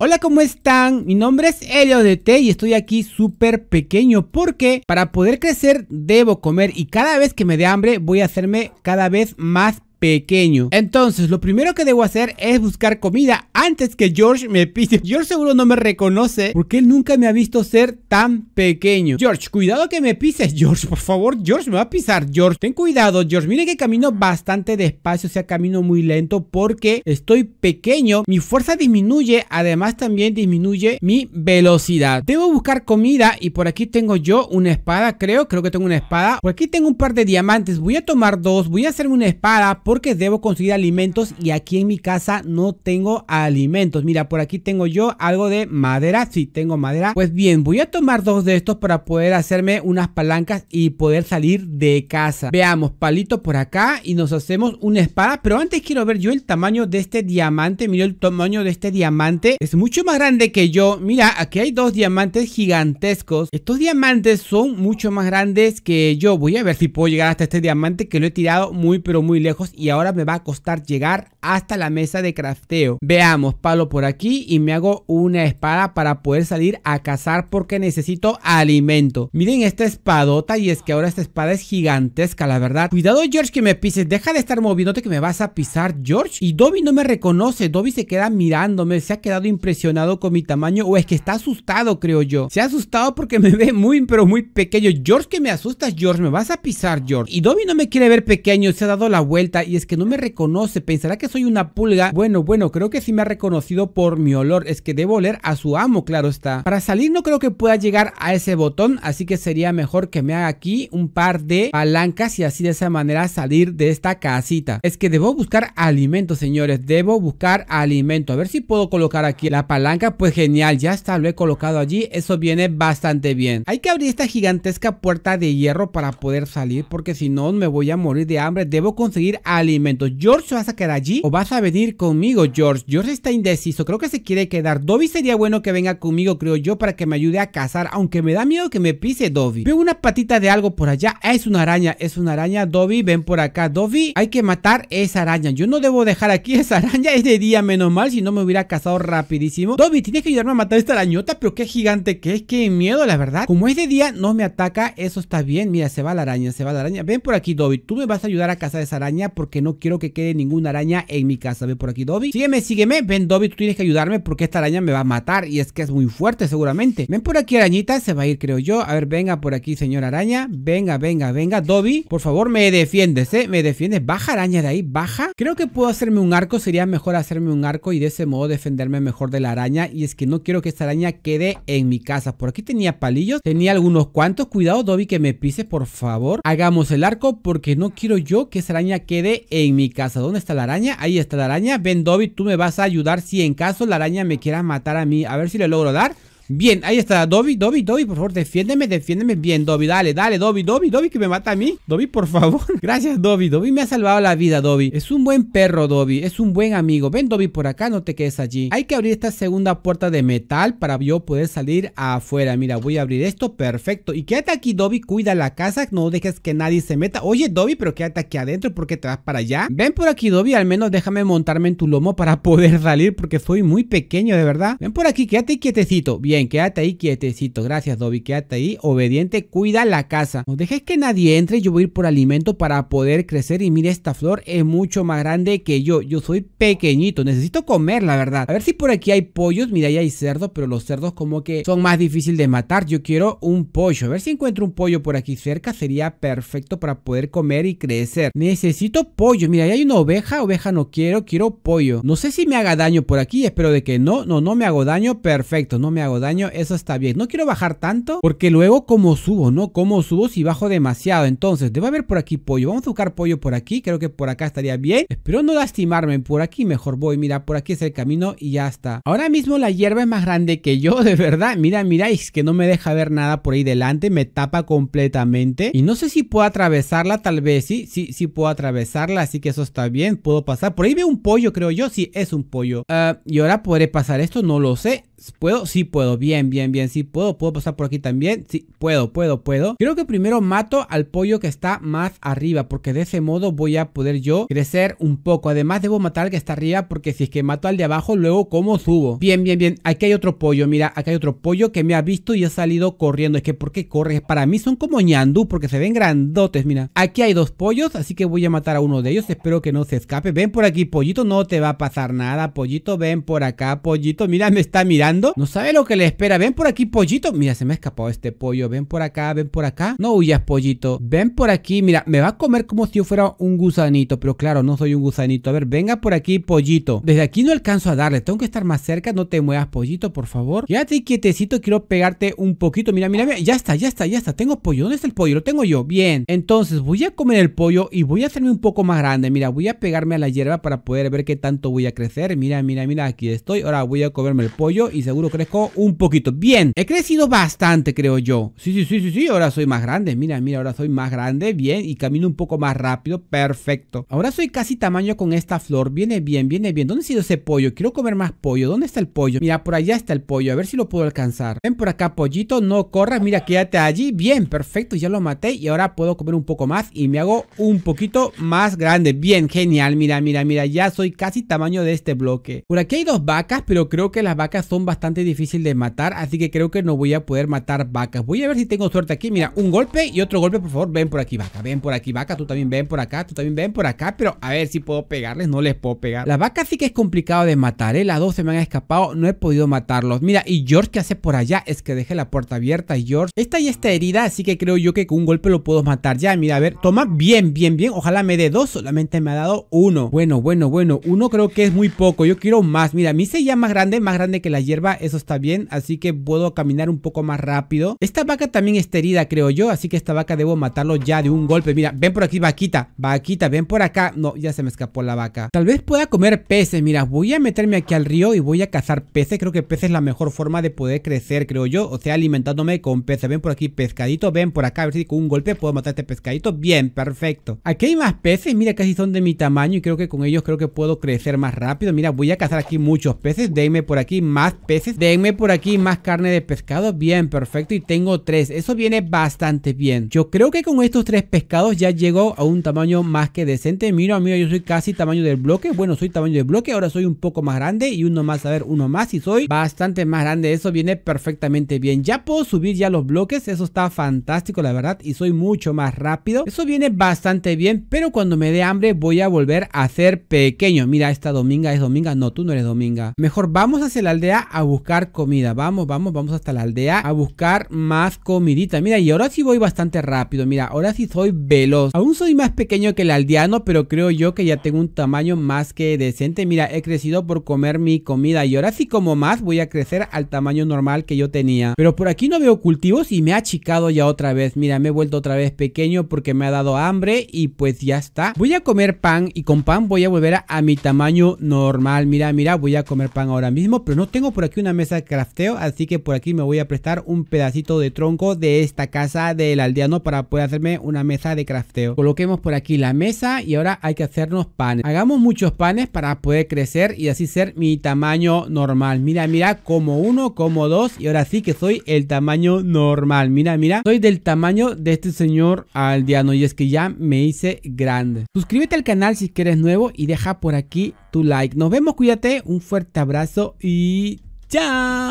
Hola, ¿cómo están? Mi nombre es Elio y estoy aquí súper pequeño porque para poder crecer debo comer y cada vez que me dé hambre voy a hacerme cada vez más pequeño. Entonces, lo primero que debo hacer es buscar comida antes que George me pise. George seguro no me reconoce porque él nunca me ha visto ser tan pequeño. George, cuidado que me pises, George, por favor. George me va a pisar, George. Ten cuidado, George. Mire que camino bastante despacio, o sea, camino muy lento porque estoy pequeño. Mi fuerza disminuye, además también disminuye mi velocidad. Debo buscar comida y por aquí tengo yo una espada, creo. Creo que tengo una espada. Por aquí tengo un par de diamantes. Voy a tomar dos, voy a hacerme una espada porque debo conseguir alimentos y aquí en mi casa no tengo alimentos. Mira, por aquí tengo yo algo de madera. Sí, tengo madera. Pues bien, voy a tomar dos de estos para poder hacerme unas palancas y poder salir de casa. Veamos, palito por acá y nos hacemos una espada. Pero antes quiero ver yo el tamaño de este diamante. Mira el tamaño de este diamante. Es mucho más grande que yo. Mira, aquí hay dos diamantes gigantescos. Estos diamantes son mucho más grandes que yo. Voy a ver si puedo llegar hasta este diamante que lo he tirado muy pero muy lejos y ahora me va a costar llegar hasta la mesa de crafteo. Veamos, palo por aquí y me hago una espada para poder salir a cazar porque necesito alimento. Miren esta espadota y es que ahora esta espada es gigantesca, la verdad. Cuidado, George, que me pises. Deja de estar moviéndote que me vas a pisar, George. Y Dobby no me reconoce. Dobby se queda mirándome. Se ha quedado impresionado con mi tamaño o es que está asustado, creo yo. Se ha asustado porque me ve muy, pero muy pequeño. George, que me asustas, George. Me vas a pisar, George. Y Dobby no me quiere ver pequeño. Se ha dado la vuelta y es que no me reconoce, pensará que soy una pulga. Bueno, bueno, creo que sí me ha reconocido por mi olor, es que debo oler a su amo, claro está. Para salir no creo que pueda llegar a ese botón, así que sería mejor que me haga aquí un par de palancas y así de esa manera salir de esta casita. Es que debo buscar alimento, señores, debo buscar alimento. A ver si puedo colocar aquí la palanca, pues genial, ya está, lo he colocado allí, eso viene bastante bien. Hay que abrir esta gigantesca puerta de hierro para poder salir, porque si no me voy a morir de hambre. Debo conseguir alimento alimentos. ¿George se vas a quedar allí o vas a venir conmigo, George? George está indeciso, creo que se quiere quedar. Dobby sería bueno que venga conmigo, creo yo, para que me ayude a cazar, aunque me da miedo que me pise Dobby. Veo una patita de algo por allá. Es una araña, es una araña. Dobby, ven por acá. Dobby, hay que matar esa araña. Yo no debo dejar aquí esa araña. Es de día, menos mal, si no me hubiera cazado rapidísimo. Dobby, tienes que ayudarme a matar esta arañota, pero qué gigante que es. Qué miedo, la verdad. Como es de día, no me ataca. Eso está bien. Mira, se va la araña, se va la araña. Ven por aquí, Dobby. Tú me vas a ayudar a cazar esa araña porque que no quiero que quede ninguna araña en mi casa. Ven por aquí, Dobby. Sígueme, sígueme. Ven, Dobby, tú tienes que ayudarme porque esta araña me va a matar y es que es muy fuerte seguramente. Ven por aquí, arañita, se va a ir, creo yo. A ver, venga por aquí, Señor araña. Venga, venga, venga. Dobby, por favor, me defiendes, ¿eh? Me defiendes. Baja, araña, de ahí, baja. Creo que puedo hacerme un arco. Sería mejor hacerme un arco y de ese modo defenderme mejor de la araña. Y es que no quiero que esta araña quede en mi casa. Por aquí tenía palillos. Tenía algunos cuantos. Cuidado, Dobby, que me pise, por favor. Hagamos el arco porque no quiero yo que esa araña quede en mi casa. ¿Dónde está la araña? Ahí está la araña. ven Dobby, tú me vas a ayudar si en caso la araña me quiera matar a mí. A ver si le logro dar. Bien, ahí está, Dobby, Dobby, Dobby, por favor, defiéndeme, defiéndeme bien, Dobby, dale, dale, Dobby, Dobby, Dobby, que me mata a mí. Dobby, por favor. Gracias, Dobby, Dobby me ha salvado la vida, Dobby. Es un buen perro, Dobby, es un buen amigo. Ven, Dobby, por acá, no te quedes allí. Hay que abrir esta segunda puerta de metal para yo poder salir afuera. Mira, voy a abrir esto, perfecto. Y quédate aquí, Dobby, cuida la casa, no dejes que nadie se meta. Oye, Dobby, pero quédate aquí adentro porque te vas para allá. Ven por aquí, Dobby, al menos déjame montarme en tu lomo para poder salir porque soy muy pequeño, de verdad. Ven por aquí, quédate quietecito, bien quédate ahí quietecito. Gracias, Dobby. Quédate ahí obediente. Cuida la casa. No dejes que nadie entre. Yo voy a ir por alimento para poder crecer. Y mira, esta flor es mucho más grande que yo. Yo soy pequeñito. Necesito comer, la verdad. A ver si por aquí hay pollos. Mira, ahí hay cerdos. Pero los cerdos como que son más difíciles de matar. Yo quiero un pollo. A ver si encuentro un pollo por aquí cerca. Sería perfecto para poder comer y crecer. Necesito pollo. Mira, ahí hay una oveja. Oveja no quiero. Quiero pollo. No sé si me haga daño por aquí. Espero de que no. No, no me hago daño. Perfecto. No me hago daño eso está bien. No quiero bajar tanto porque luego como subo, ¿no? Como subo si bajo demasiado. Entonces, debe haber por aquí pollo. Vamos a buscar pollo por aquí. Creo que por acá estaría bien. Espero no lastimarme. Por aquí mejor voy. Mira, por aquí es el camino y ya está. Ahora mismo la hierba es más grande que yo, de verdad. Mira, mira, es que no me deja ver nada por ahí delante. Me tapa completamente. Y no sé si puedo atravesarla, tal vez sí. Sí, sí puedo atravesarla, así que eso está bien. Puedo pasar. Por ahí veo un pollo, creo yo. Sí, es un pollo. Ah, y ahora podré pasar esto, no lo sé. ¿Puedo? Sí puedo, bien, bien, bien, sí puedo, puedo pasar por aquí también, sí, puedo, puedo, puedo. Creo que primero mato al pollo que está más arriba, porque de ese modo voy a poder yo crecer un poco. Además debo matar al que está arriba, porque si es que mato al de abajo, luego como subo. Bien, bien, bien, aquí hay otro pollo, mira, aquí hay otro pollo que me ha visto y ha salido corriendo. Es que, ¿por qué corre? Para mí son como ñandú, porque se ven grandotes, mira. Aquí hay dos pollos, así que voy a matar a uno de ellos, espero que no se escape. Ven por aquí, pollito, no te va a pasar nada, pollito, ven por acá, pollito, mira, me está mirando. No sabe lo que le espera. Ven por aquí, pollito. Mira, se me ha escapado este pollo. Ven por acá, ven por acá. No huyas, pollito. Ven por aquí. Mira, me va a comer como si yo fuera un gusanito. Pero claro, no soy un gusanito. A ver, venga por aquí, pollito. Desde aquí no alcanzo a darle. Tengo que estar más cerca. No te muevas, pollito, por favor. Quédate quietecito. Quiero pegarte un poquito. Mira, mira, mira. Ya está, ya está, ya está. Tengo pollo. ¿Dónde está el pollo? Lo tengo yo. Bien. Entonces voy a comer el pollo y voy a hacerme un poco más grande. Mira, voy a pegarme a la hierba para poder ver qué tanto voy a crecer. Mira, mira, mira. Aquí estoy. Ahora voy a comerme el pollo y seguro crezco un poquito. Bien, he crecido bastante, creo yo. Sí, sí, sí, sí, sí, ahora soy más grande. Mira, mira, ahora soy más grande, bien, y camino un poco más rápido, perfecto. Ahora soy casi tamaño con esta flor, viene bien, viene bien. ¿Dónde ha sido ese pollo? Quiero comer más pollo. ¿Dónde está el pollo? Mira, por allá está el pollo, a ver si lo puedo alcanzar. Ven por acá, pollito, no corras, mira, quédate allí. Bien, perfecto, ya lo maté y ahora puedo comer un poco más y me hago un poquito más grande. Bien, genial, mira, mira, mira, ya soy casi tamaño de este bloque. Por aquí hay dos vacas, pero creo que las vacas son bastante difícil de matar, así que creo que no voy a poder matar vacas. Voy a ver si tengo suerte aquí. Mira, un golpe y otro golpe, por favor, ven por aquí, vaca. Ven por aquí, vaca. Tú también ven por acá, tú también ven por acá, pero a ver si puedo pegarles. No les puedo pegar. La vaca sí que es complicado de matar, ¿eh? Las dos se me han escapado, no he podido matarlos. Mira, y George, ¿qué hace por allá? Es que deje la puerta abierta, George. Esta ya está herida, así que creo yo que con un golpe lo puedo matar ya. Mira, a ver, toma bien, bien, bien. Ojalá me dé dos, solamente me ha dado uno. Bueno, bueno, bueno. Uno creo que es muy poco. Yo quiero más. Mira, a mí se ya más grande, más grande que la hierba eso está bien, así que puedo caminar un poco más rápido. Esta vaca también está herida, creo yo, así que esta vaca debo matarlo ya de un golpe. Mira, ven por aquí, vaquita, vaquita, ven por acá. No, ya se me escapó la vaca. Tal vez pueda comer peces, mira, voy a meterme aquí al río y voy a cazar peces. Creo que peces es la mejor forma de poder crecer, creo yo, o sea, alimentándome con peces. Ven por aquí, pescadito, ven por acá, a ver si con un golpe puedo matar este pescadito. Bien, perfecto. Aquí hay más peces, mira, casi son de mi tamaño y creo que con ellos creo que puedo crecer más rápido. Mira, voy a cazar aquí muchos peces, denme por aquí más peces Denme por aquí más carne de pescado. Bien, perfecto. Y tengo tres. Eso viene bastante bien. Yo creo que con estos tres pescados ya llegó a un tamaño más que decente. Mira, amigo, yo soy casi tamaño del bloque. Bueno, soy tamaño de bloque. Ahora soy un poco más grande. Y uno más, a ver, uno más. Y soy bastante más grande. Eso viene perfectamente bien. Ya puedo subir ya los bloques. Eso está fantástico, la verdad. Y soy mucho más rápido. Eso viene bastante bien. Pero cuando me dé hambre voy a volver a ser pequeño. Mira, esta dominga es dominga. No, tú no eres dominga. Mejor vamos hacia la aldea a buscar comida. Vamos, vamos, vamos hasta la aldea a buscar más comidita. Mira, y ahora sí voy bastante rápido. Mira, ahora sí soy veloz. Aún soy más pequeño que el aldeano, pero creo yo que ya tengo un tamaño más que decente. Mira, he crecido por comer mi comida y ahora sí como más voy a crecer al tamaño normal que yo tenía. Pero por aquí no veo cultivos y me ha achicado ya otra vez. Mira, me he vuelto otra vez pequeño porque me ha dado hambre y pues ya está. Voy a comer pan y con pan voy a volver a, mi tamaño normal. Mira, mira, voy a comer pan ahora mismo, pero no tengo por aquí una mesa de crafteo, así que por aquí me voy a prestar un pedacito de tronco de esta casa del aldeano para poder hacerme una mesa de crafteo. Coloquemos por aquí la mesa y ahora hay que hacernos panes. Hagamos muchos panes para poder crecer y así ser mi tamaño normal. Mira, mira, como uno, como dos y ahora sí que soy el tamaño normal. Mira, mira, soy del tamaño de este señor aldeano y es que ya me hice grande. Suscríbete al canal si eres nuevo y deja por aquí tu like. Nos vemos, cuídate, un fuerte abrazo y ciao。